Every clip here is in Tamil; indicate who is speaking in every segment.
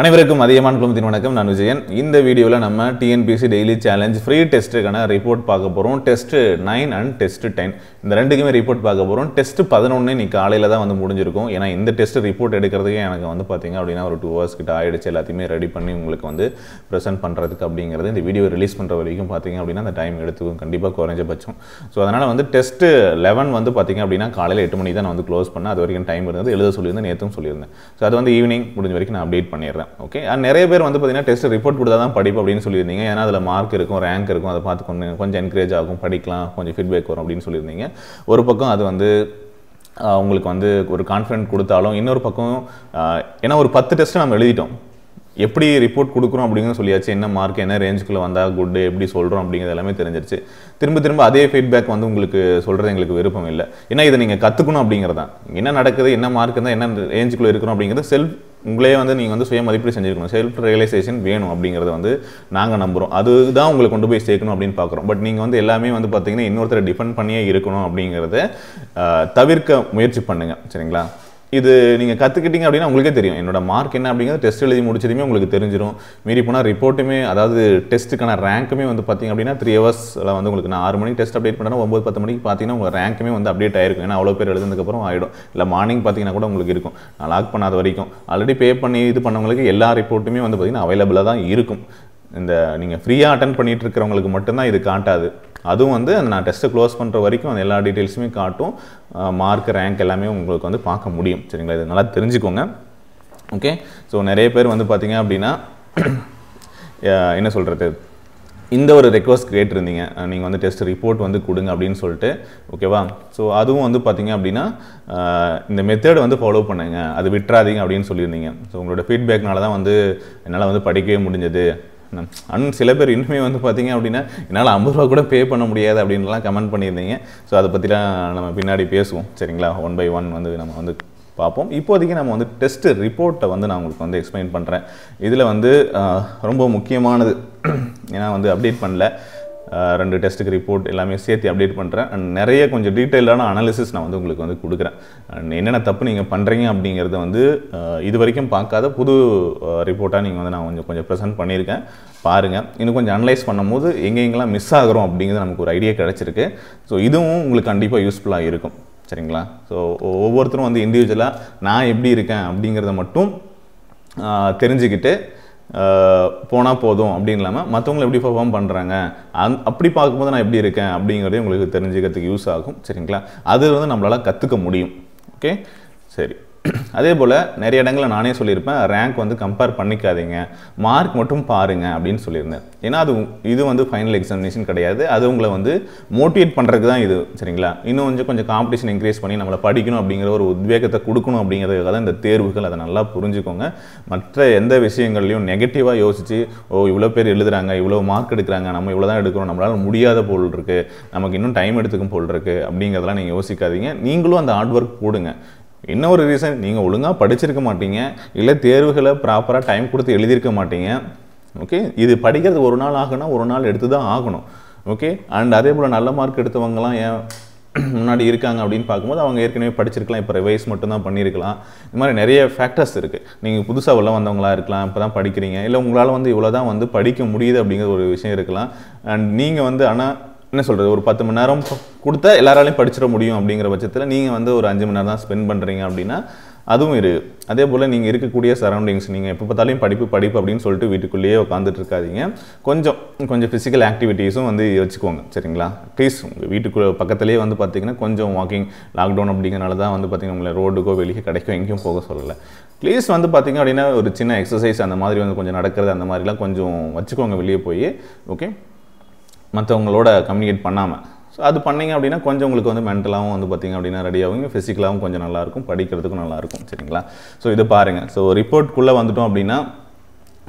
Speaker 1: அனைவருக்கும் அதிகமான குழுமத்தின் வணக்கம் நான் விஜயன் இந்த வீடியோவில் நம்ம டிஎன்பிசி டெய்லி சேலஞ்ச் ஃப்ரீ டெஸ்ட்டுக்கான ரிப்போர்ட் பார்க்க போகிறோம் test nine and test ten இந்த ரெண்டுக்குமே ரிப்போர்ட் பார்க்க போகிறோம் டெஸ்ட்டு பதினொன்று இன்னைக்கு காலையில் தான் வந்து முடிஞ்சிருக்கும் ஏன்னா இந்த டெஸ்ட் ரிப்போர்ட் எடுக்கிறதுக்கே எனக்கு வந்து பார்த்திங்க அப்படின்னா ஒரு டூ ஹவர்ஸ் கிட்ட ஆகிடுச்சு எல்லாத்தையுமே ரெடி பண்ணி உங்களுக்கு வந்து ப்ரெசென்ட் பண்ணுறதுக்கு அப்படிங்கிறது இந்த வீடியோ ரிலீஸ் பண்ணுற வரைக்கும் பார்த்திங்க அப்படின்னா அந்த டைம் எடுத்துக்கும் கண்டிப்பாக குறைஞ்சபட்சம் ஸோ அதனால் வந்து டெஸ்ட்டு லெவன் வந்து பார்த்திங்க அப்படின்னா காலையில் எட்டு மணி தான் நான் வந்து க்ளோஸ் பண்ணேன் அது வரைக்கும் டைம் இருந்தது எழுத சொல்லியிருந்தேன் நேற்றும் சொல்லியிருந்தேன் ஸோ அது வந்து ஈவினிங் முடிஞ்ச வரைக்கும் நான் அப்டேட் பண்ணிடுறேன் நினைக்கிறேன் ஓகே அண்ட் நிறைய பேர் வந்து பார்த்தீங்கன்னா டெஸ்ட் ரிப்போர்ட் கொடுத்தா தான் படிப்பு அப்படின்னு சொல்லியிருந்தீங்க ஏன்னா அதில் மார்க் இருக்கும் ரேங்க் இருக்கும் அதை பார்த்து கொஞ்சம் கொஞ்சம் என்கரேஜ் ஆகும் படிக்கலாம் கொஞ்சம் ஃபீட்பேக் வரும் அப்படின்னு சொல்லியிருந்தீங்க ஒரு பக்கம் அது வந்து உங்களுக்கு வந்து ஒரு கான்ஃபிடென்ட் கொடுத்தாலும் இன்னொரு பக்கம் ஏன்னா ஒரு பத்து டெஸ்ட்டு நம்ம எழுதிட்டோம் எப்படி ரிப்போர்ட் கொடுக்குறோம் அப்படிங்கிற சொல்லியாச்சு என்ன மார்க் என்ன ரேஞ்சுக்குள்ளே வந்தால் குட்டு எப்படி சொல்கிறோம் அப்படிங்கிறது எல்லாமே தெரிஞ்சிருச்சு திரும்ப திரும்ப அதே ஃபீட்பேக் வந்து உங்களுக்கு சொல்கிறது எங்களுக்கு விருப்பம் இல்லை ஏன்னா இதை நீங்கள் கற்றுக்கணும் அப்படிங்கிறதான் என்ன நடக்குது என்ன மார்க் இருந்தால் என்ன ரேஞ்சுக்குள்ளே இருக்கிறோம் அப்படிங்கிறது செல்ஃப் உங்களே வந்து நீங்கள் வந்து சுய மதிப்பீடு செஞ்சுருக்கணும் செல்ஃப் ரியலைசேஷன் வேணும் அப்படிங்கிறத வந்து நாங்கள் நம்புகிறோம் அதுதான் உங்களை கொண்டு போய் சேர்க்கணும் அப்படின்னு பார்க்குறோம் பட் நீங்கள் வந்து எல்லாமே வந்து பார்த்தீங்கன்னா இன்னொருத்தரை டிஃபெண்ட் பண்ணியே இருக்கணும் அப்படிங்கிறத தவிர்க்க முயற்சி பண்ணுங்கள் சரிங்களா இது நீங்கள் கற்றுக்கிட்டீங்க அப்படின்னா உங்களுக்கே தெரியும் என்னோட மார்க் என்ன அப்படிங்கிறது டெஸ்ட் எழுதி முடிச்சதுமே உங்களுக்கு தெரிஞ்சிடும் மீறி போனால் ரிப்போர்ட்டுமே அதாவது டெஸ்ட்டுக்கான ரேங்க்குமே வந்து பார்த்திங்க அப்படின்னா த்ரீ ஹவர்ஸில் வந்து உங்களுக்கு நான் ஆறு மணிக்கு டெஸ்ட் அப்டேட் பண்ணேன்னா ஒம்பது பத்து மணிக்கு பார்த்தீங்கன்னா உங்கள் ரேங்க்குமே வந்து அப்டேட் ஆயிருக்கும் ஏன்னா அவ்வளோ பேர் எழுதுனதுக்கப்புறம் ஆகிடும் இல்லை மார்னிங் பார்த்தீங்கன்னா கூட உங்களுக்கு இருக்கும் நான் லாக் பண்ணாத வரைக்கும் ஆல்ரெடி பே பண்ணி இது பண்ணவங்களுக்கு எல்லா ரிப்போர்ட்டுமே வந்து பார்த்திங்கன்னா அவைலபிளாக தான் இருக்கும் இந்த நீங்கள் ஃப்ரீயாக அட்டன் பண்ணிகிட்டு இருக்கிறவங்களுக்கு மட்டும்தான் இது காட்டாது அதுவும் வந்து அந்த நான் டெஸ்ட்டை க்ளோஸ் பண்ணுற வரைக்கும் அந்த எல்லா டீட்டெயில்ஸுமே காட்டும் மார்க் ரேங்க் எல்லாமே உங்களுக்கு வந்து பார்க்க முடியும் சரிங்களா இது நல்லா தெரிஞ்சுக்கோங்க ஓகே ஸோ நிறைய பேர் வந்து பார்த்திங்க அப்படின்னா என்ன சொல்கிறது இந்த ஒரு ரெக்வஸ்ட் கேட்டிருந்தீங்க நீங்கள் வந்து டெஸ்ட் ரிப்போர்ட் வந்து கொடுங்க அப்படின்னு சொல்லிட்டு ஓகேவா ஸோ அதுவும் வந்து பார்த்தீங்க அப்படின்னா இந்த மெத்தேட் வந்து ஃபாலோ பண்ணுங்கள் அது விட்டுறாதீங்க அப்படின்னு சொல்லியிருந்தீங்க ஸோ உங்களோட ஃபீட்பேக்னால தான் வந்து என்னால் வந்து படிக்கவே முடிஞ்சது அண்ட் சில பேர் இன்னுமே வந்து பார்த்தீங்க அப்படின்னா என்னால் ஐம்பது ரூபா கூட பே பண்ண முடியாது அப்படின்லாம் கமெண்ட் பண்ணியிருந்தீங்க ஸோ அதை பற்றிலாம் நம்ம பின்னாடி பேசுவோம் சரிங்களா ஒன் பை ஒன் வந்து நம்ம வந்து பார்ப்போம் இப்போதைக்கு நம்ம வந்து டெஸ்ட் ரிப்போர்ட்டை வந்து நான் உங்களுக்கு வந்து எக்ஸ்பிளைன் பண்ணுறேன் இதில் வந்து ரொம்ப முக்கியமானது ஏன்னா வந்து அப்டேட் பண்ணல ரெண்டு டெஸ்ட்டுக்கு ரிப்போர்ட் எல்லாமே சேர்த்து அப்டேட் பண்ணுறேன் அண்ட் நிறைய கொஞ்சம் டீட்டெயிலான அனாலிசிஸ் நான் வந்து உங்களுக்கு வந்து கொடுக்குறேன் அண்ட் என்னென்ன தப்பு நீங்கள் பண்ணுறீங்க அப்படிங்கிறத வந்து இது வரைக்கும் பார்க்காத புது ரிப்போர்ட்டாக நீங்கள் வந்து நான் கொஞ்சம் கொஞ்சம் ப்ரெசென்ட் பண்ணியிருக்கேன் பாருங்கள் இன்னும் கொஞ்சம் அனலைஸ் பண்ணும்போது எங்கெங்கெல்லாம் மிஸ் ஆகிறோம் அப்படிங்கிறது நமக்கு ஒரு ஐடியா கிடச்சிருக்கு ஸோ இதுவும் உங்களுக்கு கண்டிப்பாக யூஸ்ஃபுல்லாக இருக்கும் சரிங்களா ஸோ ஒவ்வொருத்தரும் வந்து இண்டிவிஜுவலாக நான் எப்படி இருக்கேன் அப்படிங்கிறத மட்டும் தெரிஞ்சுக்கிட்டு போனால் போதும் அப்படின்னு இல்லாமல் மற்றவங்களை எப்படி பர்ஃபார்ம் பண்ணுறாங்க அந் அப்படி பார்க்கும்போது நான் எப்படி இருக்கேன் அப்படிங்கிறதையும் உங்களுக்கு தெரிஞ்சுக்கிறதுக்கு யூஸ் ஆகும் சரிங்களா அது வந்து நம்மளால் கற்றுக்க முடியும் ஓகே சரி அதே போல் நிறைய இடங்களில் நானே சொல்லியிருப்பேன் ரேங்க் வந்து கம்பேர் பண்ணிக்காதீங்க மார்க் மட்டும் பாருங்கள் அப்படின்னு சொல்லியிருந்தேன் ஏன்னா அது இது வந்து ஃபைனல் எக்ஸாமினேஷன் கிடையாது அது உங்களை வந்து மோட்டிவேட் பண்ணுறதுக்கு தான் இது சரிங்களா இன்னும் கொஞ்சம் கொஞ்சம் காம்படிஷன் இன்க்ரீஸ் பண்ணி நம்மளை படிக்கணும் அப்படிங்கிற ஒரு உத்வேகத்தை கொடுக்கணும் அப்படிங்கிறதுக்காக தான் இந்த தேர்வுகள் அதை நல்லா புரிஞ்சுக்கோங்க மற்ற எந்த விஷயங்கள்லையும் நெகட்டிவாக யோசித்து ஓ இவ்வளோ பேர் எழுதுகிறாங்க இவ்வளோ மார்க் எடுக்கிறாங்க நம்ம இவ்வளோ தான் எடுக்கிறோம் நம்மளால் முடியாத போல் இருக்குது நமக்கு இன்னும் டைம் எடுத்துக்கும் போல் இருக்குது அப்படிங்கிறதெல்லாம் நீங்கள் யோசிக்காதீங்க நீங்களும் அந்த ஹார்ட் ஒர்க் போடுங்க இன்னொரு ரீசன் நீங்கள் ஒழுங்காக படிச்சிருக்க மாட்டீங்க இல்லை தேர்வுகளை ப்ராப்பராக டைம் கொடுத்து எழுதியிருக்க மாட்டீங்க ஓகே இது படிக்கிறது ஒரு நாள் ஆகுனா ஒரு நாள் எடுத்து தான் ஆகணும் ஓகே அண்ட் அதே போல் நல்ல மார்க் எடுத்தவங்கலாம் ஏன் முன்னாடி இருக்காங்க அப்படின்னு பார்க்கும்போது அவங்க ஏற்கனவே படிச்சிருக்கலாம் இப்போ ரிவைஸ் மட்டும்தான் பண்ணியிருக்கலாம் இந்த மாதிரி நிறைய ஃபேக்டர்ஸ் இருக்குது நீங்கள் புதுசாக உள்ள வந்தவங்களாக இருக்கலாம் இப்போ தான் படிக்கிறீங்க இல்லை உங்களால் வந்து இவ்வளோ தான் வந்து படிக்க முடியுது அப்படிங்கிற ஒரு விஷயம் இருக்கலாம் அண்ட் நீங்கள் வந்து ஆனால் என்ன சொல்கிறது ஒரு பத்து மணி நேரம் கொடுத்தா எல்லாராலையும் படிச்சிட முடியும் அப்படிங்கிற பட்சத்தில் நீங்கள் வந்து ஒரு அஞ்சு மணி நேரம் தான் ஸ்பெண்ட் பண்ணுறீங்க அப்படின்னா அதுவும் இரு அதே போல் நீங்கள் இருக்கக்கூடிய சரௌண்டிங்ஸ் நீங்கள் எப்போ பார்த்தாலும் படிப்பு படிப்பு அப்படின்னு சொல்லிட்டு வீட்டுக்குள்ளேயே உட்காந்துட்டு இருக்காதிங்க கொஞ்சம் கொஞ்சம் ஃபிசிக்கல் ஆக்டிவிட்டீஸும் வந்து வச்சுக்கோங்க சரிங்களா ப்ளீஸ் உங்கள் வீட்டுக்குள்ளே பக்கத்துலேயே வந்து பார்த்தீங்கன்னா கொஞ்சம் வாக்கிங் லாக்டவுன் அப்படிங்கிறனால தான் வந்து பார்த்திங்கன்னா உங்களை ரோடுக்கோ வெளியே கிடைக்கும் எங்கேயும் போக சொல்லலை ப்ளீஸ் வந்து பார்த்திங்க அப்படின்னா ஒரு சின்ன எக்ஸசைஸ் அந்த மாதிரி வந்து கொஞ்சம் நடக்கிறது அந்த மாதிரிலாம் கொஞ்சம் வச்சுக்கோங்க வெளியே போய் ஓகே மற்றவங்களோட கம்யூனிகேட் பண்ணாமல் ஸோ அது பண்ணிங்க அப்படின்னா கொஞ்சம் உங்களுக்கு வந்து மென்டலாகவும் வந்து பார்த்திங்க அப்படின்னா ரெடி ஆகுங்க ஃபிசிக்கலாகவும் கொஞ்சம் நல்லாயிருக்கும் படிக்கிறதுக்கும் நல்லாயிருக்கும் சரிங்களா ஸோ இது பாருங்கள் ஸோ ரிப்போர்ட்குள்ளே வந்துட்டோம் அப்படின்னா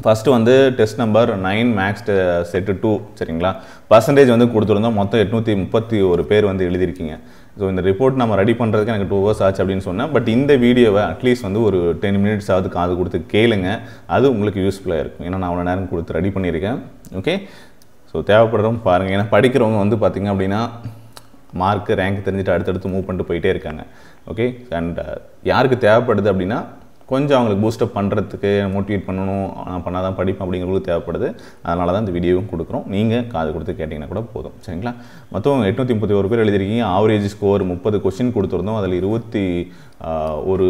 Speaker 1: ஃபஸ்ட்டு வந்து test number nine max set two சரிங்களா பர்சன்டேஜ் வந்து கொடுத்துருந்தோம் மொத்தம் எட்நூற்றி முப்பத்தி ஒரு பேர் வந்து எழுதியிருக்கீங்க ஸோ இந்த ரிப்போர்ட் நம்ம ரெடி பண்ணுறதுக்கு எனக்கு டூ ஹவர்ஸ் ஆச்சு அப்படின்னு சொன்னேன் பட் இந்த வீடியோவை அட்லீஸ்ட் வந்து ஒரு டென் மினிட்ஸ் ஆகுது காது கொடுத்து கேளுங்க அது உங்களுக்கு யூஸ்ஃபுல்லாக இருக்கும் ஏன்னா நான் அவ்வளோ நேரம் கொடுத்து ரெடி பண்ணியிருக்கேன் ஓகே ஸோ தேவைப்படுறவங்க பாருங்கள் ஏன்னா படிக்கிறவங்க வந்து பார்த்திங்க அப்படின்னா மார்க்கு ரேங்க் தெரிஞ்சுட்டு அடுத்தடுத்து மூவ் பண்ணிட்டு போயிட்டே இருக்காங்க ஓகே அண்ட் யாருக்கு தேவைப்படுது அப்படின்னா கொஞ்சம் அவங்களுக்கு பூஸ்டப் பண்ணுறதுக்கு மோட்டிவேட் பண்ணணும் நான் பண்ணால் தான் படிப்பேன் அப்படிங்கிறது தேவைப்படுது அதனால தான் இந்த வீடியோவும் கொடுக்குறோம் நீங்கள் காது கொடுத்து கேட்டிங்கன்னா கூட போதும் சரிங்களா மொத்தம் எட்நூற்றி முப்பத்தி ஒரு பேர் எழுதிருக்கீங்க ஆவரேஜ் ஸ்கோர் முப்பது கொஸ்டின் கொடுத்துருந்தோம் அதில் இருபத்தி ஒரு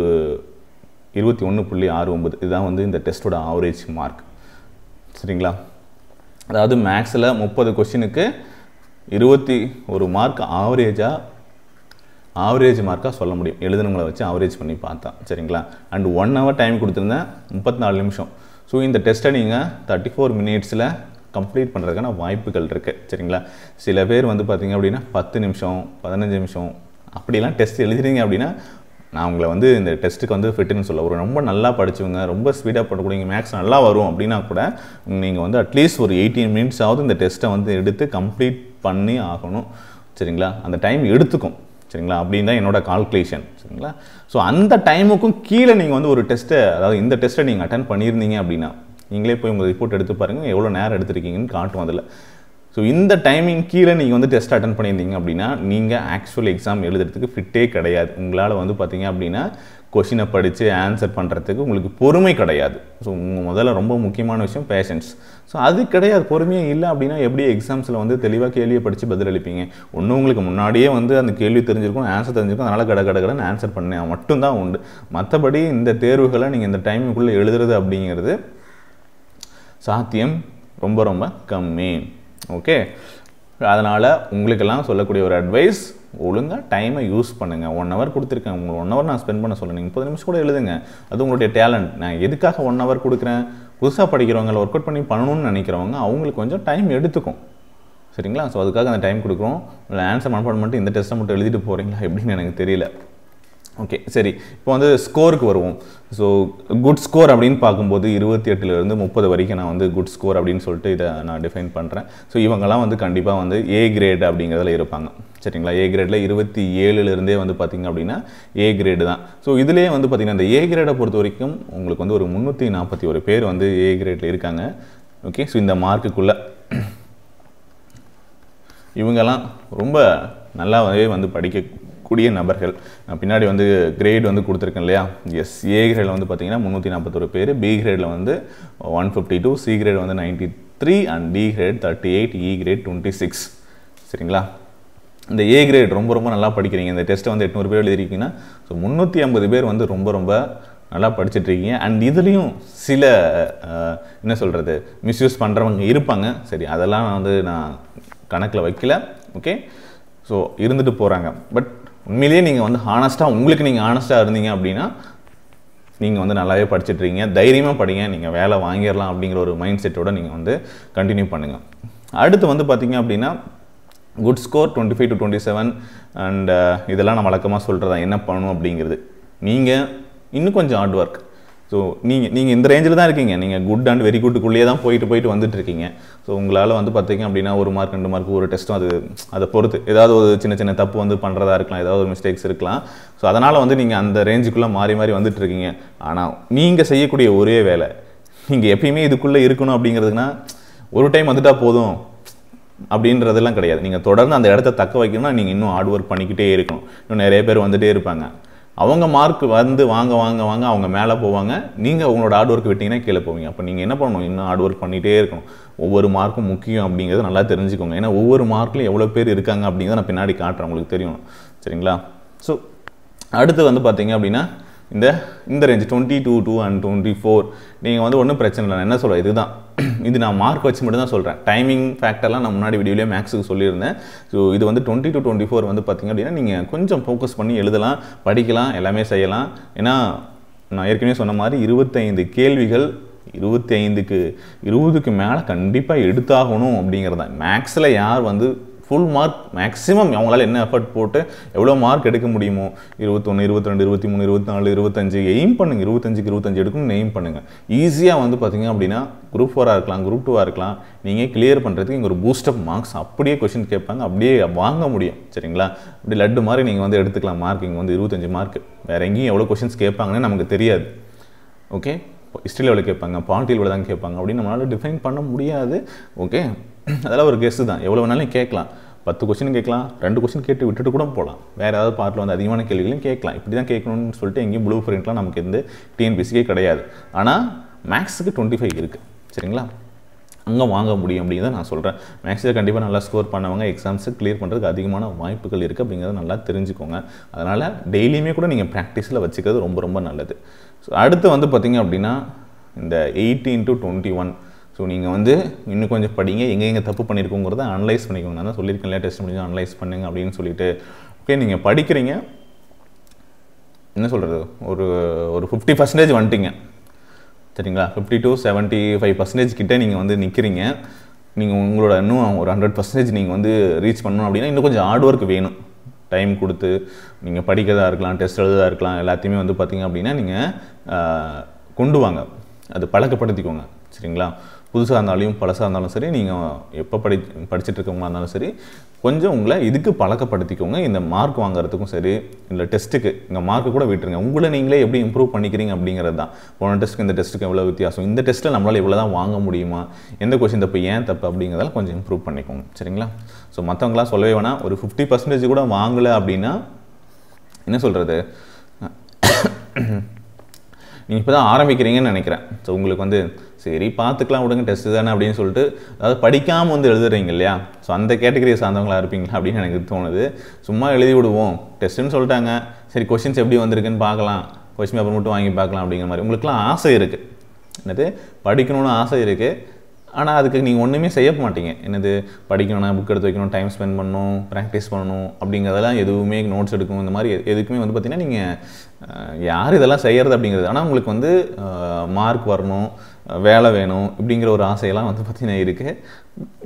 Speaker 1: இருபத்தி ஒன்று புள்ளி ஆறு ஒம்பது இதுதான் வந்து இந்த டெஸ்ட்டோட ஆவரேஜ் மார்க் சரிங்களா அதாவது மேக்ஸில் முப்பது கொஸ்டினுக்கு இருபத்தி ஒரு மார்க் ஆவரேஜாக ஆவரேஜ் மார்க்காக சொல்ல முடியும் எழுதுனவங்களை வச்சு ஆவரேஜ் பண்ணி பார்த்தா சரிங்களா அண்ட் ஒன் ஹவர் டைம் கொடுத்துருந்தேன் முப்பத்தி நாலு நிமிஷம் ஸோ இந்த டெஸ்ட்டை நீங்கள் தேர்ட்டி ஃபோர் மினிட்ஸில் கம்ப்ளீட் பண்ணுறதுக்கான வாய்ப்புகள் இருக்குது சரிங்களா சில பேர் வந்து பார்த்திங்க அப்படின்னா பத்து நிமிஷம் பதினஞ்சு நிமிஷம் அப்படிலாம் டெஸ்ட் எழுதுறீங்க அப்படின்னா நான் உங்களை வந்து இந்த டெஸ்ட்டுக்கு வந்து ஃபிட்டுன்னு சொல்ல ஒரு ரொம்ப நல்லா படிச்சவங்க ரொம்ப ஸ்பீடாக பண்ணக்கூடிய மேக்ஸ் நல்லா வரும் அப்படின்னா கூட நீங்கள் வந்து அட்லீஸ்ட் ஒரு எயிட்டீன் மினிட்ஸாவது இந்த டெஸ்ட்டை வந்து எடுத்து கம்ப்ளீட் பண்ணி ஆகணும் சரிங்களா அந்த டைம் எடுத்துக்கும் சரிங்களா அப்படின்னு தான் என்னோட கால்குலேஷன் சரிங்களா ஸோ அந்த டைமுக்கும் கீழே நீங்கள் வந்து ஒரு டெஸ்ட்டை அதாவது இந்த டெஸ்ட்டை நீங்கள் அட்டன் பண்ணியிருந்தீங்க அப்படின்னா நீங்களே போய் உங்கள் ரிப்போர்ட் எடுத்து பாருங்கள் எவ்வளோ நேரம் எடுத்திருக்கீங்கன்னு காட்டும் அதில் ஸோ இந்த டைமிங் கீழே நீங்கள் வந்து டெஸ்ட் அட்டன் பண்ணியிருந்தீங்க அப்படின்னா நீங்கள் ஆக்சுவல் எக்ஸாம் எழுதுறதுக்கு ஃபிட்டே கிடையாது உங்களால் வந்து பார்த்தீங்க அப்படின்னா கொஷினை படித்து ஆன்சர் பண்ணுறதுக்கு உங்களுக்கு பொறுமை கிடையாது ஸோ உங்கள் முதல்ல ரொம்ப முக்கியமான விஷயம் பேஷன்ஸ் ஸோ அது கிடையாது பொறுமையே இல்லை அப்படின்னா எப்படி எக்ஸாம்ஸில் வந்து தெளிவாக கேள்வியை படித்து பதிலளிப்பீங்க ஒன்றும் உங்களுக்கு முன்னாடியே வந்து அந்த கேள்வி தெரிஞ்சிருக்கும் ஆன்சர் தெரிஞ்சிருக்கும் அதனால் கட கட கடன்னு ஆன்சர் பண்ண மட்டும்தான் உண்டு மற்றபடி இந்த தேர்வுகளை நீங்கள் இந்த டைமுக்குள்ளே எழுதுறது அப்படிங்கிறது சாத்தியம் ரொம்ப ரொம்ப கம்மி ஓகே அதனால் உங்களுக்கெல்லாம் சொல்லக்கூடிய ஒரு அட்வைஸ் ஒழுங்காக டைமை யூஸ் பண்ணுங்கள் ஒன் ஹவர் கொடுத்துருக்கேன் உங்களை ஒன் ஹவர் நான் ஸ்பெண்ட் பண்ண சொல்லணும் நீங்கள் முப்பது நிமிஷம் கூட எழுதுங்க அது உங்களுடைய டேலண்ட் நான் எதுக்காக ஒன் ஹவர் கொடுக்குறேன் புதுசாக படிக்கிறவங்க ஒர்க் அவுட் பண்ணி பண்ணணும்னு நினைக்கிறவங்க அவங்களுக்கு கொஞ்சம் டைம் எடுத்துக்கும் சரிங்களா ஸோ அதுக்காக அந்த டைம் கொடுக்குறோம் இல்லை ஆன்சர் மனப்பாடம் மட்டும் இந்த டெஸ்ட்டை மட்டும் எழுதிட்டு போகிறீங்களா எப்படின்னு எனக்கு தெரியல ஓகே சரி இப்போ வந்து ஸ்கோருக்கு வருவோம் ஸோ குட் ஸ்கோர் அப்படின்னு பார்க்கும்போது இருபத்தி எட்டுலேருந்து முப்பது வரைக்கும் நான் வந்து குட் ஸ்கோர் அப்படின்னு சொல்லிட்டு இதை நான் டிஃபைன் பண்ணுறேன் ஸோ இவங்கெல்லாம் வந்து கண்டிப்பாக வந்து ஏ கிரேட் அப்படிங்கிறதுல இருப்பாங்க சரிங்களா ஏ கிரேடில் இருபத்தி ஏழுலேருந்தே வந்து பார்த்திங்க அப்படின்னா ஏ கிரேடு தான் ஸோ இதிலே வந்து பார்த்திங்கன்னா இந்த ஏ கிரேடை பொறுத்த வரைக்கும் உங்களுக்கு வந்து ஒரு முந்நூற்றி நாற்பத்தி ஒரு பேர் வந்து ஏ கிரேடில் இருக்காங்க ஓகே ஸோ இந்த மார்க்குக்குள்ளே இவங்கெல்லாம் ரொம்ப நல்லாவே வந்து படிக்க இருக்கக்கூடிய நபர்கள் பின்னாடி வந்து கிரேட் வந்து கொடுத்துருக்கேன் இல்லையா எஸ் ஏ கிரேடில் வந்து பார்த்திங்கன்னா முந்நூற்றி நாற்பத்தொரு பேர் பி கிரேடில் வந்து one fifty two C grade வந்து ninety three and D grade thirty eight E grade twenty six சரிங்களா இந்த ஏ கிரேட் ரொம்ப ரொம்ப நல்லா படிக்கிறீங்க இந்த டெஸ்ட்டை வந்து எட்நூறு பேர் எழுதிருக்கீங்கன்னா ஸோ முந்நூற்றி ஐம்பது பேர் வந்து ரொம்ப ரொம்ப நல்லா படிச்சுட்ருக்கீங்க அண்ட் இதுலேயும் சில என்ன சொல்கிறது மிஸ்யூஸ் பண்ணுறவங்க இருப்பாங்க சரி அதெல்லாம் வந்து நான் கணக்கில் வைக்கல ஓகே ஸோ இருந்துட்டு போகிறாங்க பட் உண்மையிலேயே நீங்கள் வந்து ஹானஸ்ட்டாக உங்களுக்கு நீங்கள் ஹானஸ்ட்டாக இருந்தீங்க அப்படின்னா நீங்கள் வந்து நல்லாவே படிச்சுட்ருக்கீங்க தைரியமாக படிங்க நீங்கள் வேலை வாங்கிடலாம் அப்படிங்கிற ஒரு மைண்ட் செட்டோடு நீங்கள் வந்து கண்டினியூ பண்ணுங்கள் அடுத்து வந்து பார்த்திங்க அப்படின்னா good score twenty five to twenty seven and இதெல்லாம் நான் வழக்கமாக சொல்கிறதா என்ன பண்ணணும் அப்படிங்கிறது நீங்கள் இன்னும் கொஞ்சம் ஹார்ட் ஒர்க் ஸோ நீங்கள் நீங்கள் இந்த ரேஞ்சில் தான் இருக்கீங்க நீங்கள் குட் அண்ட் வெரி குட்டுக்குள்ளேயே தான் போயிட்டு போயிட்டு வந்துட்டுருக்கீங்க ஸோ உங்களால் வந்து பார்த்தீங்க அப்படின்னா ஒரு மார்க் ரெண்டு மார்க் ஒரு டெஸ்ட்டும் அது அதை பொறுத்து ஏதாவது ஒரு சின்ன சின்ன தப்பு வந்து பண்ணுறதா இருக்கலாம் ஏதாவது ஒரு மிஸ்டேக்ஸ் இருக்கலாம் ஸோ அதனால் வந்து நீங்கள் அந்த ரேஞ்சுக்குள்ளே மாறி மாறி வந்துட்டு இருக்கீங்க ஆனால் நீங்கள் செய்யக்கூடிய ஒரே வேலை நீங்கள் எப்பயுமே இதுக்குள்ளே இருக்கணும் அப்படிங்கிறதுனா ஒரு டைம் வந்துட்டால் போதும் அப்படின்றதெல்லாம் கிடையாது நீங்கள் தொடர்ந்து அந்த இடத்த தக்க வைக்கணும்னா நீங்கள் இன்னும் ஹார்ட் ஒர்க் பண்ணிக்கிட்டே இருக்கணும் இன்னும் நிறைய பேர் வந்துகிட்டே இருப்பாங்க அவங்க மார்க் வந்து வாங்க வாங்க வாங்க அவங்க மேலே போவாங்க நீங்கள் உங்களோட ஹார்ட் ஒர்க் விட்டிங்கன்னா கீழே போவீங்க அப்போ நீங்கள் என்ன பண்ணணும் இன்னும் ஹார்ட் ஒர்க் பண்ணிகிட்டே இருக்கணும் ஒவ்வொரு மார்க்கும் முக்கியம் அப்படிங்கிறத நல்லா தெரிஞ்சுக்கோங்க ஏன்னா ஒவ்வொரு மார்க்லையும் எவ்வளோ பேர் இருக்காங்க அப்படிங்கிறத நான் பின்னாடி காட்டுறேன் உங்களுக்கு தெரியணும் சரிங்களா ஸோ அடுத்து வந்து பார்த்தீங்க அப்படின்னா இந்த இந்த range twenty two to and twenty four நீங்கள் வந்து ஒன்றும் பிரச்சனை இல்லை என்ன சொல்கிறேன் இதுதான் இது நான் மார்க் வச்சு மட்டும் தான் சொல்கிறேன் டைமிங் ஃபேக்டர்லாம் நான் முன்னாடி வீடியோலேயே மேக்ஸுக்கு சொல்லியிருந்தேன் ஸோ இது வந்து டுவெண்ட்டி டு டுவெண்ட்டி ஃபோர் வந்து பார்த்திங்க அப்படின்னா நீங்கள் கொஞ்சம் ஃபோக்கஸ் பண்ணி எழுதலாம் படிக்கலாம் எல்லாமே செய்யலாம் ஏன்னா நான் ஏற்கனவே சொன்ன மாதிரி இருபத்தைந்து கேள்விகள் இருபத்தி ஐந்துக்கு இருபதுக்கு மேலே கண்டிப்பாக எடுத்தாகணும் அப்படிங்கிறது தான் மேக்ஸில் யார் வந்து ஃபுல் மார்க் மேக்ஸிமம் அவங்களால என்ன எஃபர்ட் போட்டு எவ்வளோ மார்க் எடுக்க முடியுமோ இருபத்தொன்று இருபத்திரெண்டு இருபத்தி மூணு இருபத்தி நாலு இருபத்தஞ்சு எய்ம் பண்ணுங்கள் இருபத்தஞ்சுக்கு இருபத்தஞ்சு எடுக்கணும்னு எய்ம் பண்ணுங்கள் ஈஸியாக வந்து பார்த்திங்க அப்படின்னா குரூப் ஃபோராக இருக்கலாம் குரூப் டூவாக இருக்கலாம் நீங்கள் கிளியர் பண்ணுறதுக்கு இங்கே ஒரு பூஸ்டப் மார்க்ஸ் அப்படியே கொஷின் கேட்பாங்க அப்படியே வாங்க முடியும் சரிங்களா அப்படி லட்டு மாதிரி நீங்கள் வந்து எடுத்துக்கலாம் மார்க் இங்கே வந்து இருபத்தஞ்சி மார்க் வேறு எங்கேயும் எவ்வளோ கொஷின்ஸ் கேட்பாங்கன்னு நமக்கு தெரியாது ஓகே ஹிஸ்ட்ரியில் எவ்வளோ கேட்பாங்க பாலிட்டியில் எவ்வளோ தான் கேட்பாங்க அப்படின்னு நம்மளால் டிஃபைன் பண்ண முடியாது ஓகே அதெல்லாம் ஒரு கெஸ்ட்டு தான் எவ்வளோ வேணாலும் கேட்கலாம் பத்து கொஸ்டின் கேட்கலாம் ரெண்டு கொஸ்டின் கேட்டு விட்டுட்டு கூட போகலாம் வேறு ஏதாவது பாட்டில் வந்து அதிகமான கேள்விகளையும் கேட்கலாம் இப்படி தான் கேட்கணும்னு சொல்லிட்டு எங்கேயும் ப்ளூ பிரிண்ட்லாம் நமக்கு வந்து டிஎன்பிசிக்கே கிடையாது ஆனால் மேக்ஸுக்கு டுவெண்ட்டி ஃபைவ் இருக்குது சரிங்களா அங்கே வாங்க முடியும் அப்படிங்கிறத நான் சொல்கிறேன் மேக்ஸில் கண்டிப்பாக நல்லா ஸ்கோர் பண்ணவங்க எக்ஸாம்ஸு கிளியர் பண்ணுறதுக்கு அதிகமான வாய்ப்புகள் இருக்குது அப்படிங்கிறத நல்லா தெரிஞ்சுக்கோங்க அதனால் டெய்லியுமே கூட நீங்கள் ப்ராக்டிஸில் வச்சுக்கிறது ரொம்ப ரொம்ப நல்லது ஸோ அடுத்து வந்து பார்த்திங்க அப்படின்னா இந்த eighteen to twenty one so நீங்கள் வந்து இன்னும் கொஞ்சம் படிங்க எங்கே எங்கே தப்பு பண்ணியிருக்கோங்கிறத அனலைஸ் பண்ணிக்கோங்க நான் தான் சொல்லியிருக்கேன் லேட்டஸ்ட் முடிஞ்சு அனலைஸ் பண்ணுங்க அப்படின்னு சொல்லிட்டு ஓகே நீங்கள் படிக்கிறீங்க என்ன சொல்கிறது ஒரு ஒரு ஃபிஃப்டி பர்சன்டேஜ் வந்துட்டீங்க சரிங்களா fifty to seventy five percentage கிட்டே நீங்கள் வந்து நிற்கிறீங்க நீங்கள் உங்களோட இன்னும் ஒரு ஹண்ட்ரட் பர்சன்டேஜ் நீங்கள் வந்து ரீச் பண்ணணும் அப்படின்னா இன்னும் கொஞ்சம் ஹார்ட் ஒர்க் வேணும் டைம் கொடுத்து நீங்கள் படிக்கிறதா இருக்கலாம் டெஸ்ட் எழுததாக இருக்கலாம் எல்லாத்தையுமே வந்து பார்த்திங்க அப்படின்னா நீங்கள் கொண்டு வாங்க அது பழக்கப்படுத்திக்கோங்க சரிங்களா புதுசாக இருந்தாலும் பழசாக இருந்தாலும் சரி நீங்கள் எப்போ படி படிச்சுட்டு இருக்கவங்களா இருந்தாலும் சரி கொஞ்சம் உங்களை இதுக்கு பழக்கப்படுத்திக்கோங்க இந்த மார்க் வாங்குறதுக்கும் சரி இல்லை டெஸ்ட்டுக்கு இங்கே மார்க்கு கூட விட்டுருங்க உங்களை நீங்களே எப்படி இம்ப்ரூவ் பண்ணிக்கிறீங்க அப்படிங்கிறது தான் போன டெஸ்ட்டுக்கு இந்த டெஸ்ட்டுக்கு எவ்வளோ வித்தியாசம் இந்த டெஸ்ட்டில் நம்மளால் இவ்வளோ தான் வாங்க முடியுமா எந்த கொஸ்டின் தப்பு ஏன் தப்பு அப்படிங்கிறதால கொஞ்சம் இம்ப்ரூவ் பண்ணிக்கோங்க சரிங்களா ஸோ மற்றவங்களாம் சொல்லவே வேணாம் ஒரு ஃபிஃப்டி பர்சன்டேஜ் கூட வாங்கலை அப்படின்னா என்ன சொல்கிறது நீங்கள் இப்போ தான் ஆரம்பிக்கிறீங்கன்னு நினைக்கிறேன் ஸோ உங்களுக்கு வந்து சரி பார்த்துக்கலாம் விடுங்க டெஸ்ட்டு தானே அப்படின்னு சொல்லிட்டு அதாவது படிக்காமல் வந்து எழுதுறீங்க இல்லையா ஸோ அந்த கேட்டகரியை சார்ந்தவங்களாக இருப்பீங்களா அப்படின்னு எனக்கு தோணுது சும்மா எழுதி விடுவோம் டெஸ்ட்டுன்னு சொல்லிட்டாங்க சரி கொஷின்ஸ் எப்படி வந்திருக்குன்னு பார்க்கலாம் கொஷின் பேப்பர் மட்டும் வாங்கி பார்க்கலாம் அப்படிங்கிற மாதிரி உங்களுக்குலாம் ஆசை இருக்குது என்னது படிக்கணும்னு ஆசை இருக்குது ஆனால் அதுக்கு நீங்கள் ஒன்றுமே செய்ய மாட்டீங்க என்னது படிக்கணும்னா புக் எடுத்து வைக்கணும் டைம் ஸ்பெண்ட் பண்ணணும் ப்ராக்டிஸ் பண்ணணும் அப்படிங்கிறதெல்லாம் எதுவுமே நோட்ஸ் எடுக்கணும் இந்த மாதிரி எதுக்குமே வந்து பார்த்திங்கன்னா நீங்கள் யார் இதெல்லாம் செய்கிறது அப்படிங்கிறது ஆனால் உங்களுக்கு வந்து மார்க் வரணும் வேலை வேணும் இப்படிங்கிற ஒரு ஆசையெல்லாம் வந்து பார்த்திங்கன்னா இருக்குது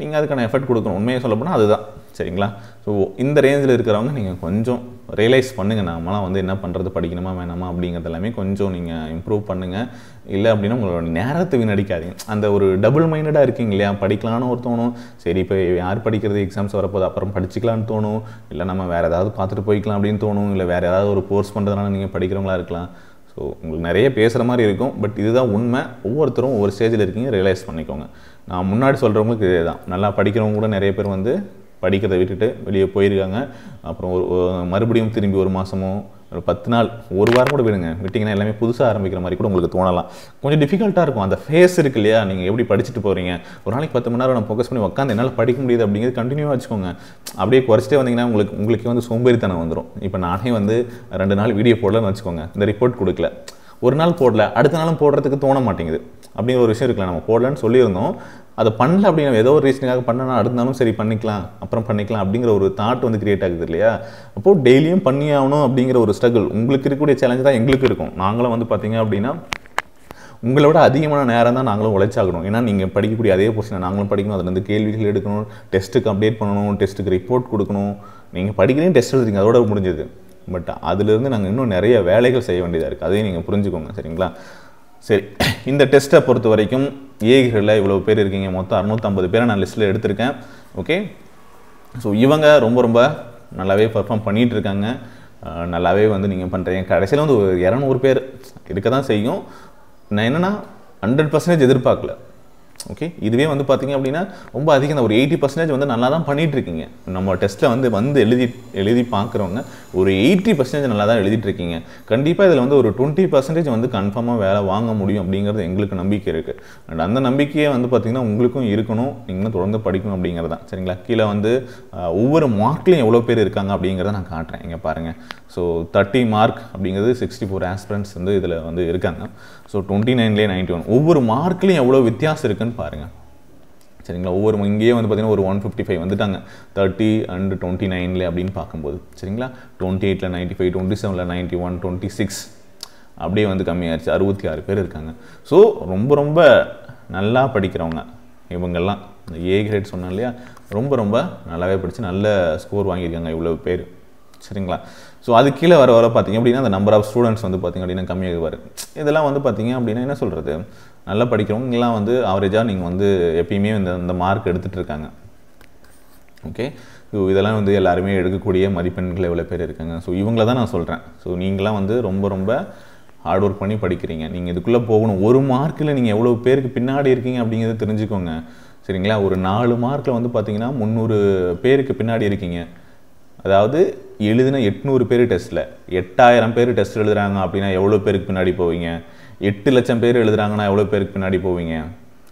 Speaker 1: நீங்கள் அதுக்கான எஃபர்ட் கொடுக்கணும் உண்மையை சொல்லப்போனால் அதுதான் சரிங்களா ஸோ இந்த ரேஞ்சில் இருக்கிறவங்க நீங்கள் கொஞ்சம் ரியலைஸ் பண்ணுங்கள் நாமலாம் வந்து என்ன பண்ணுறது படிக்கணுமா வேணாமா அப்படிங்கிறது எல்லாமே கொஞ்சம் நீங்கள் இம்ப்ரூவ் பண்ணுங்கள் இல்லை அப்படின்னா உங்களோட நேரத்தை வீணடிக்காதீங்க அந்த ஒரு டபுள் மைண்டடாக இருக்கீங்க இல்லையா படிக்கலான்னு ஒரு தோணும் சரி இப்போ யார் படிக்கிறது எக்ஸாம்ஸ் வரப்போது அப்புறம் படிச்சுக்கலான்னு தோணும் இல்லை நம்ம வேறு ஏதாவது பார்த்துட்டு போய்க்கலாம் அப்படின்னு தோணும் இல்லை வேறு ஏதாவது ஒரு கோர்ஸ் பண்ணுறதுனால நீங்கள் படிக்கிறவங்களா இருக்கலாம் ஸோ உங்களுக்கு நிறைய பேசுகிற மாதிரி இருக்கும் பட் இதுதான் உண்மை ஒவ்வொருத்தரும் ஒவ்வொரு ஸ்டேஜில் இருக்கீங்க ரியலைஸ் பண்ணிக்கோங்க நான் முன்னாடி சொல்கிறவங்களுக்கு தான் நல்லா படிக்கிறவங்க கூட நிறைய பேர் வந்து படிக்கிறத விட்டுட்டு வெளியே போயிருக்காங்க அப்புறம் ஒரு மறுபடியும் திரும்பி ஒரு மாதமோ ஒரு பத்து நாள் ஒரு வாரம் கூட விடுங்க விட்டிங்கன்னா எல்லாமே புதுசாக ஆரம்பிக்கிற மாதிரி கூட உங்களுக்கு தோணலாம் கொஞ்சம் டிஃபிகல்ட்டாக இருக்கும் அந்த ஃபேஸ் இருக்கு இல்லையா நீங்கள் எப்படி படிச்சுட்டு போகிறீங்க ஒரு நாளைக்கு பத்து மணி நேரம் நான் ஃபோக்கஸ் பண்ணி உட்காந்து என்னால் படிக்க முடியுது அப்படிங்கிறது கண்டினியூவாக வச்சுக்கோங்க அப்படியே குறைச்சிட்டே வந்தீங்கன்னா உங்களுக்கு உங்களுக்கு வந்து சோம்பேறித்தனம் வந்துடும் இப்போ நானே வந்து ரெண்டு நாள் வீடியோ போடலன்னு வச்சுக்கோங்க இந்த ரிப்போர்ட் கொடுக்கல ஒரு நாள் போடல அடுத்த நாளும் போடுறதுக்கு தோண மாட்டேங்குது அப்படிங்கிற ஒரு விஷயம் இருக்குல்ல நம்ம போடலன்னு சொல்லியிருந்தோம் அதை பண்ணல அப்படின்னா ஏதோ ஒரு ரீசனுக்காக பண்ணனா அடுத்தாலும் சரி பண்ணிக்கலாம் அப்புறம் பண்ணிக்கலாம் அப்படிங்கிற ஒரு தாட் வந்து கிரியேட் ஆகுது இல்லையா அப்போது டெய்லியும் பண்ணி ஆகணும் அப்படிங்கிற ஒரு ஸ்ட்ரகிள் உங்களுக்கு இருக்கக்கூடிய சேலஞ்சு தான் எங்களுக்கு இருக்கும் நாங்களும் வந்து பார்த்தீங்க அப்படின்னா உங்களை விட அதிகமான நேரம் தான் நாங்களும் உழைச்சாகணும் ஏன்னா நீங்கள் படிக்கக்கூடிய அதே போர்ஷனை நாங்களும் படிக்கணும் அதில் இருந்து கேள்விகள் எடுக்கணும் டெஸ்ட்டுக்கு அப்டேட் பண்ணணும் டெஸ்ட்டுக்கு ரிப்போர்ட் கொடுக்கணும் நீங்கள் படிக்கிறீங்க டெஸ்ட் எடுத்துருங்க அதோட முடிஞ்சது பட் அதுலேருந்து நாங்கள் இன்னும் நிறைய வேலைகள் செய்ய வேண்டியதாக இருக்குது அதையும் நீங்கள் புரிஞ்சுக்கோங்க சரிங்களா சரி இந்த டெஸ்ட்டை பொறுத்த வரைக்கும் ஏகிரில் இவ்வளோ பேர் இருக்கீங்க மொத்தம் அறுநூற்றம்பது பேரை நான் லிஸ்ட்டில் எடுத்திருக்கேன் ஓகே ஸோ இவங்க ரொம்ப ரொம்ப நல்லாவே பர்ஃபார்ம் பண்ணிகிட்டு இருக்காங்க நல்லாவே வந்து நீங்கள் பண்ணுறீங்க கடைசியில் வந்து ஒரு இரநூறு பேர் இருக்க தான் செய்யும் நான் என்னென்னா ஹண்ட்ரட் பர்சன்டேஜ் எதிர்பார்க்கல ஓகே இதுவே வந்து பார்த்திங்க அப்படின்னா ரொம்ப அதிகம் ஒரு எயிட்டி பர்சன்டேஜ் வந்து நல்லா தான் பண்ணிகிட்ருக்கீங்க நம்ம டெஸ்ட்டில் வந்து வந்து எழுதி எழுதி பார்க்குறவங்க ஒரு எயிட்டி பர்சன்டேஜ் நல்லா தான் எழுதிட்டுருக்கீங்க கண்டிப்பாக இதில் வந்து ஒரு டுவெண்ட்டி பர்சன்டேஜ் வந்து கன்ஃபார்மாக வேலை வாங்க முடியும் அப்படிங்கிறது எங்களுக்கு நம்பிக்கை இருக்குது அண்ட் அந்த நம்பிக்கையே வந்து பார்த்திங்கன்னா உங்களுக்கும் இருக்கணும் நீங்களும் தொடர்ந்து படிக்கணும் அப்படிங்கிறது தான் சரிங்களா கீழே வந்து ஒவ்வொரு மார்க்லேயும் எவ்வளோ பேர் இருக்காங்க அப்படிங்கிறத நான் காட்டுறேன் இங்கே பாருங்கள் ஸோ தேர்ட்டி மார்க் அப்படிங்கிறது சிக்ஸ்டி ஃபோர் ஆஸ்பிரண்ட்ஸ் வந்து இதில் வந்து இருக்காங்க ஸோ டுவெண்ட்டி நைன்லேயே நைன்ட்டி ஒன் ஒவ்வொரு மார்க்லேயும் எவ்வளோ வித்தியாசம் இருக்குது இருக்குன்னு பாருங்கள் சரிங்களா ஒவ்வொரு இங்கேயே வந்து பார்த்திங்கன்னா ஒரு ஒன் ஃபிஃப்டி ஃபைவ் வந்துட்டாங்க தேர்ட்டி அண்ட் டுவெண்ட்டி நைனில் அப்படின்னு பார்க்கும்போது சரிங்களா டுவெண்ட்டி எயிட்டில் நைன்ட்டி ஃபைவ் டுவெண்ட்டி செவனில் நைன்ட்டி ஒன் டுவெண்ட்டி சிக்ஸ் அப்படியே வந்து கம்மியாகிடுச்சு அறுபத்தி ஆறு பேர் இருக்காங்க ஸோ ரொம்ப ரொம்ப நல்லா படிக்கிறவங்க இவங்கெல்லாம் ஏ கிரேட் சொன்னேன் இல்லையா ரொம்ப ரொம்ப நல்லாவே படித்து நல்ல ஸ்கோர் வாங்கியிருக்காங்க இவ்வளோ பேர் சரிங்களா ஸோ அது கீழே வர வர பார்த்திங்க அப்படின்னா அந்த நம்பர் ஆஃப் ஸ்டூடெண்ட்ஸ் வந்து பார்த்திங்க அப்படின்னா கம்மியாக வரும் இதெல்லாம் வந்து பார்த்திங்க அப்படின்னா என்ன சொல்கிறது நல்லா படிக்கிறவங்கலாம் வந்து ஆவரேஜாக நீங்கள் வந்து எப்பயுமே இந்த இந்த மார்க் எடுத்துகிட்டு இருக்காங்க ஓகே ஸோ இதெல்லாம் வந்து எல்லாருமே எடுக்கக்கூடிய மதிப்பெண்கள் எவ்வளோ பேர் இருக்காங்க ஸோ இவங்கள தான் நான் சொல்கிறேன் ஸோ நீங்களாம் வந்து ரொம்ப ரொம்ப ஹார்ட் ஒர்க் பண்ணி படிக்கிறீங்க நீங்கள் இதுக்குள்ளே போகணும் ஒரு மார்க்கில் நீங்கள் எவ்வளோ பேருக்கு பின்னாடி இருக்கீங்க அப்படிங்கிறத தெரிஞ்சுக்கோங்க சரிங்களா ஒரு நாலு மார்க்கில் வந்து பார்த்தீங்கன்னா முந்நூறு பேருக்கு பின்னாடி இருக்கீங்க அதாவது எழுதின எட்நூறு பேர் டெஸ்ட்டில் எட்டாயிரம் பேர் டெஸ்ட் எழுதுகிறாங்க அப்படின்னா எவ்வளோ பேருக்கு பின்னாடி போவீங்க எட்டு லட்சம் பேர் எழுதுகிறாங்கன்னா எவ்வளோ பேருக்கு பின்னாடி போவீங்க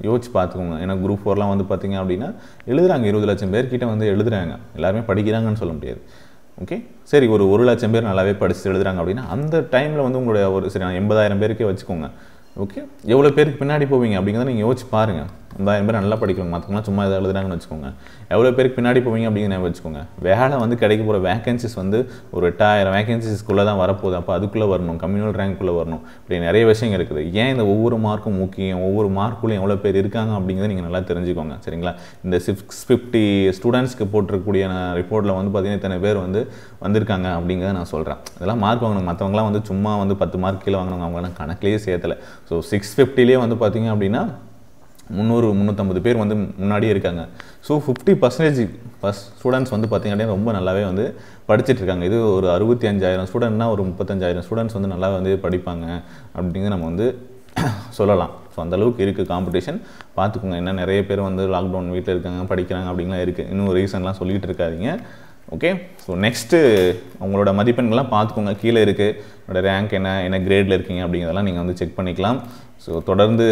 Speaker 1: யோசிச்சு பார்த்துக்கோங்க ஏன்னா குரூப் ஃபோர்லாம் வந்து பார்த்தீங்க அப்படின்னா எழுதுகிறாங்க இருபது லட்சம் பேர்கிட்ட வந்து எழுதுகிறாங்க எல்லாருமே படிக்கிறாங்கன்னு சொல்ல முடியாது ஓகே சரி ஒரு ஒரு லட்சம் பேர் நல்லாவே படித்து எழுதுறாங்க அப்படின்னா அந்த டைமில் வந்து உங்களுடைய ஒரு சரி எண்பதாயிரம் பேருக்கே வச்சுக்கோங்க ஓகே எவ்வளோ பேருக்கு பின்னாடி போவீங்க அப்படிங்கிறத நீங்கள் யோசிச்சு பாருங்கள் இந்த பேர் நல்லா படிக்கிறவங்க மற்றவங்களாம் சும்மா இதை எழுதுறாங்கன்னு வச்சுக்கோங்க எவ்வளோ பேருக்கு பின்னாடி போவீங்க அப்படிங்கிற வச்சுக்கோங்க வேலை வந்து கிடைக்க போகிற வேகன்சிஸ் வந்து ஒரு எட்டாயிரம் வேகன்சிஸ்க்குள்ளே தான் வரப்போகுது அப்போ அதுக்குள்ளே வரணும் கம்யூனல் ரேங்க்குள்ளே வரணும் இப்படி நிறைய விஷயங்கள் இருக்குது ஏன் இந்த ஒவ்வொரு மார்க்கும் முக்கியம் ஒவ்வொரு மார்க்குள்ளே எவ்வளோ பேர் இருக்காங்க அப்படிங்கிறத நீங்கள் நல்லா தெரிஞ்சுக்கோங்க சரிங்களா இந்த சிக்ஸ் ஃபிஃப்டி ஸ்டூடெண்ட்ஸ்க்கு போட்டிருக்கக்கூடிய ரிப்போர்ட்டில் வந்து பார்த்திங்கன்னா இத்தனை பேர் வந்து வந்திருக்காங்க அப்படிங்கிறத நான் சொல்கிறேன் இதெல்லாம் மார்க் வாங்கணும் மற்றவங்களாம் வந்து சும்மா வந்து பத்து மார்க் கீழே வாங்கினவங்க அவங்களாம் கணக்குலேயே சேர்த்தலை ஸோ சிக்ஸ் ஃபிஃப்டிலேயே வந்து பார்த்திங்க அப்படின்னா முந்நூறு முந்நூற்றம்பது பேர் வந்து முன்னாடியே இருக்காங்க ஸோ ஃபிஃப்டி பர்சன்டேஜ் ஃபஸ் ஸ்டூடெண்ட்ஸ் வந்து பார்த்திங்க ரொம்ப நல்லாவே வந்து படிச்சுட்டு இருக்காங்க இது ஒரு அறுபத்தி அஞ்சாயிரம் ஸ்டூடெண்ட்னா ஒரு முப்பத்தஞ்சாயிரம் ஸ்டூடெண்ட்ஸ் வந்து நல்லா வந்து படிப்பாங்க அப்படிங்கிறது நம்ம வந்து சொல்லலாம் ஸோ அந்தளவுக்கு இருக்குது காம்படிஷன் பார்த்துக்கோங்க என்ன நிறைய பேர் வந்து லாக்டவுன் வீட்டில் இருக்காங்க படிக்கிறாங்க அப்படிங்கலாம் இருக்குது இன்னும் ரீசன்லாம் சொல்லிகிட்டு இருக்காதிங்க ஓகே ஸோ நெக்ஸ்ட்டு உங்களோட மதிப்பெண்கள்லாம் பார்த்துக்கோங்க கீழே இருக்குது என்னோடய ரேங்க் என்ன என்ன கிரேடில் இருக்கீங்க அப்படிங்கிறதெல்லாம் நீங்கள் வந்து செக் பண்ணிக்கலாம் ஸோ தொடர்ந்து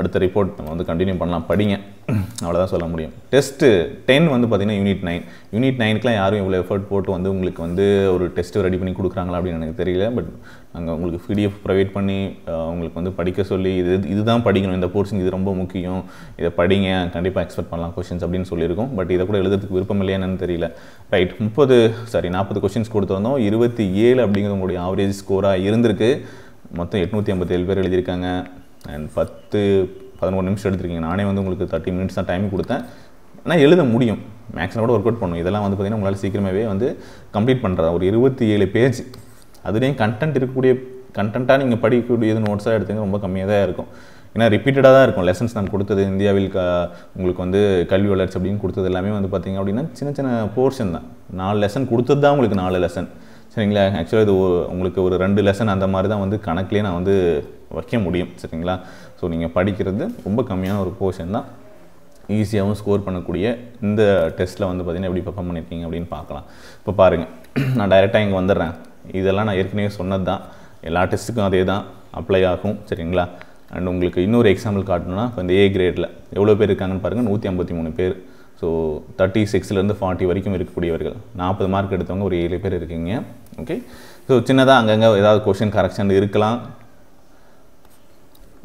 Speaker 1: அடுத்த ரிப்போர்ட் நம்ம வந்து கண்டினியூ பண்ணலாம் படிங்க அவ்வளோதான் சொல்ல முடியும் டெஸ்ட்டு டென் வந்து பார்த்திங்கன்னா யூனிட் நைன் யூனிட் நைனுக்குலாம் யாரும் இவ்வளோ எஃபர்ட் போட்டு வந்து உங்களுக்கு வந்து ஒரு டெஸ்ட்டு ரெடி பண்ணி கொடுக்குறாங்களா அப்படின்னு எனக்கு தெரியல பட் அங்கே உங்களுக்கு பிடிஎஃப் ப்ரொவைட் பண்ணி உங்களுக்கு வந்து படிக்க சொல்லி இது இதுதான் படிக்கணும் இந்த போர்ஷன் இது ரொம்ப முக்கியம் இதை படிங்க கண்டிப்பாக எக்ஸ்பெக்ட் பண்ணலாம் கொஷின்ஸ் அப்படின்னு சொல்லியிருக்கோம் பட் இதை கூட எழுதுறதுக்கு விருப்பம் இல்லையானு தெரியல ரைட் முப்பது சாரி நாற்பது கொஷின்ஸ் கொடுத்துருந்தோம் இருபத்தி ஏழு அப்படிங்கிறது உங்களுடைய ஆவரேஜ் ஸ்கோராக இருந்திருக்கு மொத்தம் எட்நூற்றி ஐம்பத்தேழு பேர் எழுதியிருக்காங்க அண்ட் பத்து பதினொன்று நிமிஷம் எடுத்துருக்கீங்க நானே வந்து உங்களுக்கு தேர்ட்டி மினிட்ஸ் தான் டைம் கொடுத்தேன் ஆனால் எழுத முடியும் மேக்ஸில் கூட ஒர்க் அவுட் பண்ணும் இதெல்லாம் வந்து பார்த்திங்கன்னா உங்களால் சீக்கிரமாகவே வந்து கம்ப்ளீட் பண்ணுற ஒரு இருபத்தி ஏழு பேஜ் அதுலேயும் கண்டென்ட் இருக்கக்கூடிய கண்டென்ட்டாக நீங்கள் படிக்கக்கூடியது நோட்ஸாக எடுத்துங்க ரொம்ப கம்மியாக தான் இருக்கும் ஏன்னா ரிப்பீட்டடாக தான் இருக்கும் லெசன்ஸ் நம்ம கொடுத்தது இந்தியாவில் க உங்களுக்கு வந்து கல்வி வளர்ச்சி அப்படின்னு கொடுத்தது எல்லாமே வந்து பார்த்திங்க அப்படின்னா சின்ன சின்ன போர்ஷன் தான் நாலு லெசன் கொடுத்தது தான் உங்களுக்கு நாலு லெசன் சரிங்களா ஆக்சுவலாக இது உங்களுக்கு ஒரு ரெண்டு லெசன் அந்த மாதிரி தான் வந்து கணக்குலேயே நான் வந்து வைக்க முடியும் சரிங்களா ஸோ நீங்கள் படிக்கிறது ரொம்ப கம்மியான ஒரு போர்ஷன் தான் ஈஸியாகவும் ஸ்கோர் பண்ணக்கூடிய இந்த டெஸ்ட்டில் வந்து பார்த்திங்கன்னா எப்படி பர்ஃபார்ம் பண்ணியிருக்கீங்க அப்படின்னு பார்க்கலாம் இப்போ பாருங்கள் நான் டைரெக்டாக இங்கே வந்துடுறேன் இதெல்லாம் நான் ஏற்கனவே சொன்னது தான் எல்லா டெஸ்ட்டுக்கும் அதே தான் அப்ளை ஆகும் சரிங்களா அண்ட் உங்களுக்கு இன்னொரு எக்ஸாம்பிள் காட்டணும்னா இப்போ இந்த ஏ கிரேடில் எவ்வளோ பேர் இருக்காங்கன்னு பாருங்கள் நூற்றி ஐம்பத்தி மூணு பேர் ஸோ தேர்ட்டி சிக்ஸ்லேருந்து ஃபார்ட்டி வரைக்கும் இருக்கக்கூடியவர்கள் நாற்பது மார்க் எடுத்தவங்க ஒரு ஏழு பேர் இருக்கீங்க ஓகே ஸோ சின்னதாக அங்கங்கே ஏதாவது கொஷின் கரெக்ஷன் இருக்கலாம்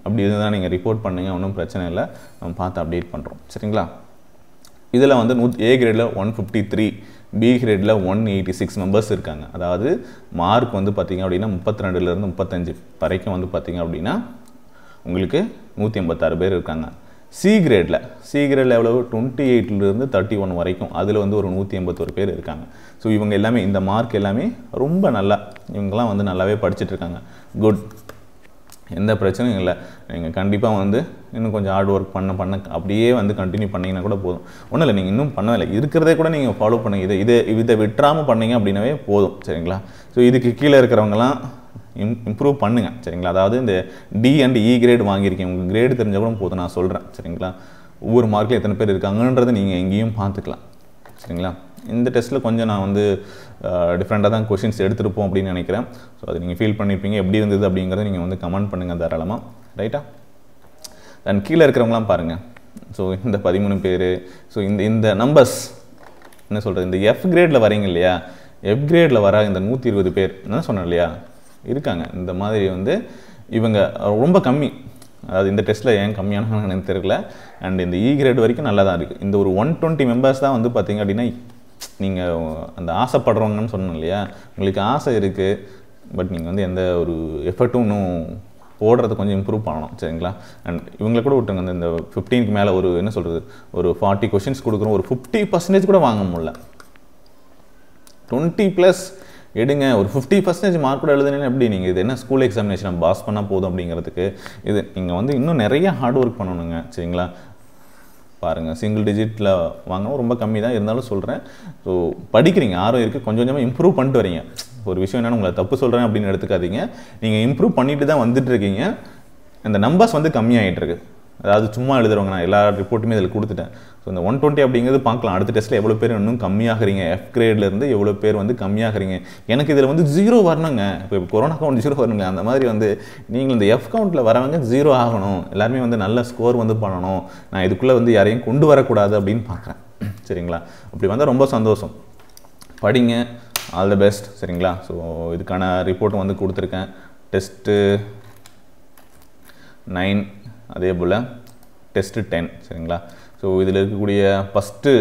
Speaker 1: அப்படி இருந்தால் நீங்கள் ரிப்போர்ட் பண்ணுங்கள் ஒன்றும் பிரச்சனை இல்லை நம்ம பார்த்து அப்டேட் பண்ணுறோம் சரிங்களா இதில் வந்து நூத் ஏ கிரேடில் ஒன் ஃபிஃப்டி த்ரீ பி கிரேடில் ஒன் எயிட்டி சிக்ஸ் மெம்பர்ஸ் இருக்காங்க அதாவது மார்க் வந்து பார்த்திங்க அப்படின்னா முப்பத்தி ரெண்டுலேருந்து முப்பத்தஞ்சு வரைக்கும் வந்து பார்த்திங்க அப்படின்னா உங்களுக்கு நூற்றி எண்பத்தாறு பேர் இருக்காங்க சி கிரேடில் சி கிரேடில் எவ்வளவு டுவெண்ட்டி எயிட்லேருந்து தேர்ட்டி ஒன் வரைக்கும் அதில் வந்து ஒரு நூற்றி எண்பத்தொரு பேர் இருக்காங்க ஸோ இவங்க எல்லாமே இந்த மார்க் எல்லாமே ரொம்ப நல்லா இவங்கெல்லாம் வந்து நல்லாவே படிச்சுட்ருக்காங்க குட் எந்த பிரச்சனையும் இல்லை நீங்கள் கண்டிப்பாக வந்து இன்னும் கொஞ்சம் ஹார்ட் ஒர்க் பண்ண பண்ண அப்படியே வந்து கண்டினியூ பண்ணிங்கன்னா கூட போதும் ஒன்றும் இல்லை நீங்கள் இன்னும் பண்ணவில்லை இருக்கிறதே கூட நீங்கள் ஃபாலோ பண்ணுங்கள் இதை இதை இதை விட்டுறாமல் பண்ணீங்க அப்படின்னாவே போதும் சரிங்களா ஸோ இதுக்கு கீழே இருக்கிறவங்களாம் இம் இம்ப்ரூவ் பண்ணுங்கள் சரிங்களா அதாவது இந்த டி அண்ட் இ கிரேட் வாங்கியிருக்கேன் உங்களுக்கு கிரேடு தெரிஞ்ச கூட போது நான் சொல்கிறேன் சரிங்களா ஒவ்வொரு மார்க்கில் எத்தனை பேர் இருக்காங்கன்றது நீங்கள் எங்கேயும் பார்த்துக்கலாம் சரிங்களா இந்த டெஸ்ட்டில் கொஞ்சம் நான் வந்து டிஃப்ரெண்ட்டாக தான் கொஷின்ஸ் எடுத்துருப்போம் அப்படின்னு நினைக்கிறேன் ஸோ அது நீங்கள் ஃபீல் பண்ணியிருப்பீங்க எப்படி இருந்தது அப்படிங்கிறத நீங்கள் வந்து கமெண்ட் பண்ணுங்கள் தாராளமாக ரைட்டா தன் கீழே இருக்கிறவங்களாம் பாருங்கள் ஸோ இந்த பதிமூணு பேர் ஸோ இந்த இந்த நம்பர்ஸ் என்ன சொல்கிறது இந்த எஃப் கிரேடில் வரீங்க இல்லையா எஃப் கிரேடில் வர இந்த நூற்றி இருபது பேர் என்ன சொன்னேன் இல்லையா இருக்காங்க இந்த மாதிரி வந்து இவங்க ரொம்ப கம்மி அதாவது இந்த டெஸ்ட்டில் ஏன் கம்மியான எனக்கு தெரியல அண்ட் இந்த இ e கிரேட் வரைக்கும் நல்லா தான் இருக்குது இந்த ஒரு ஒன் டுவெண்ட்டி மெம்பர்ஸ் தான் வந்து பார்த்திங்க அப்படின்னா நீங்கள் அந்த ஆசைப்படுறவங்கன்னு சொன்னோம் இல்லையா உங்களுக்கு ஆசை இருக்குது பட் நீங்கள் வந்து எந்த ஒரு எஃபர்ட்டும் இன்னும் போடுறது கொஞ்சம் இம்ப்ரூவ் பண்ணணும் சரிங்களா அண்ட் இவங்களை கூட விட்டுங்க அந்த இந்த ஃபிஃப்டீனுக்கு மேலே ஒரு என்ன சொல்கிறது ஒரு ஃபார்ட்டி கொஷின்ஸ் கொடுக்குறோம் ஒரு ஃபிஃப்டி பர்சன்டேஜ் கூட வாங்க முடில டுவெண்ட்டி ப்ளஸ் எடுங்க ஒரு ஃபிஃப்டி பர்சன்டேஜ் மார்க்கோட எழுதுனீங்கன்னா எப்படி நீங்கள் இது என்ன ஸ்கூல் எக்ஸாமினேஷன் பாஸ் பண்ணால் போதும் அப்படிங்கிறதுக்கு இது நீங்கள் வந்து இன்னும் நிறைய ஹார்ட் ஒர்க் பண்ணணுங்க சரிங்களா பாருங்கள் சிங்கிள் டிஜிட்டில் வாங்கினா ரொம்ப கம்மி தான் இருந்தாலும் சொல்கிறேன் ஸோ படிக்கிறீங்க ஆர்வம் இருக்குது கொஞ்சம் கொஞ்சமாக இம்ப்ரூவ் பண்ணிட்டு வரீங்க ஒரு விஷயம் என்னென்னு உங்களை தப்பு சொல்கிறேன் அப்படின்னு எடுத்துக்காதீங்க நீங்கள் இம்ப்ரூவ் பண்ணிட்டு தான் வந்துட்டு இருக்கீங்க நம்பர்ஸ் வந்து கம்மியாகிட்டு இருக்குது அதாவது சும்மா எழுதுறவங்க நான் எல்லா ரிப்போர்ட்டுமே இதில் கொடுத்துட்டேன் ஸோ இந்த ஒன் டுவெண்ட்டி அப்படிங்கிறது பார்க்கலாம் அடுத்த டெஸ்ட்டில் எவ்வளோ பேர் இன்னும் கம்மியாகிறீங்க எஃப் கிரேட்லேருந்து எவ்வளோ பேர் வந்து கம்மியாகிறீங்க எனக்கு இதில் வந்து ஜீரோ வரணுங்க இப்போ இப்போ கொரோனா கவுண்ட் ஜீரோ வரணுங்க அந்த மாதிரி வந்து நீங்கள் இந்த எஃப் கவுண்ட்டில் வரவங்க ஜீரோ ஆகணும் எல்லாருமே வந்து நல்ல ஸ்கோர் வந்து பண்ணணும் நான் இதுக்குள்ளே வந்து யாரையும் கொண்டு வரக்கூடாது அப்படின்னு பார்க்குறேன் சரிங்களா அப்படி வந்தால் ரொம்ப சந்தோஷம் படிங்க ஆல் த பெஸ்ட் சரிங்களா ஸோ இதுக்கான ரிப்போர்ட்டும் வந்து கொடுத்துருக்கேன் டெஸ்ட்டு நைன் அதே போல் டெஸ்ட்டு டென் சரிங்களா ஸோ இதில் இருக்கக்கூடிய ஃபஸ்ட்டு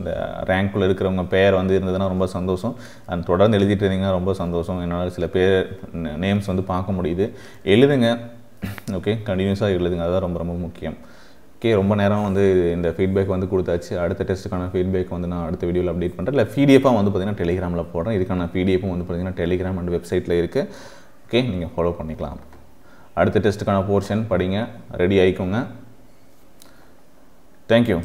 Speaker 1: இந்த ரேங்க்குள்ளே இருக்கிறவங்க பேர் வந்து இருந்ததுன்னா ரொம்ப சந்தோஷம் அண்ட் தொடர்ந்து எழுதிட்டு இருந்தீங்கன்னா ரொம்ப சந்தோஷம் என்னால் சில பேர் நேம்ஸ் வந்து பார்க்க முடியுது எழுதுங்க ஓகே கண்டினியூஸாக எழுதுங்க அதுதான் ரொம்ப ரொம்ப முக்கியம் ஓகே ரொம்ப நேரம் வந்து இந்த ஃபீட்பேக் வந்து கொடுத்தாச்சு அடுத்த டெஸ்ட்டுக்கான ஃபீட்பேக் வந்து நான் அடுத்த வீடியோவில் அப்டேட் பண்ணுறேன் இல்லை பிடிஎஃபாக வந்து பார்த்திங்கன்னா டெலிகிராமில் போடுறேன் இதுக்கான பிடிஎஃப்பும் வந்து பார்த்திங்கன்னா டெலிகிராம் அண்ட் வெப்சைட்டில் இருக்குது ஓகே நீங்கள் ஃபாலோ பண்ணிக்கலாம் அடுத்த டெஸ்ட்டுக்கான போர்ஷன் படிங்க ரெடி ஆகிக்கோங்க தேங்க்யூ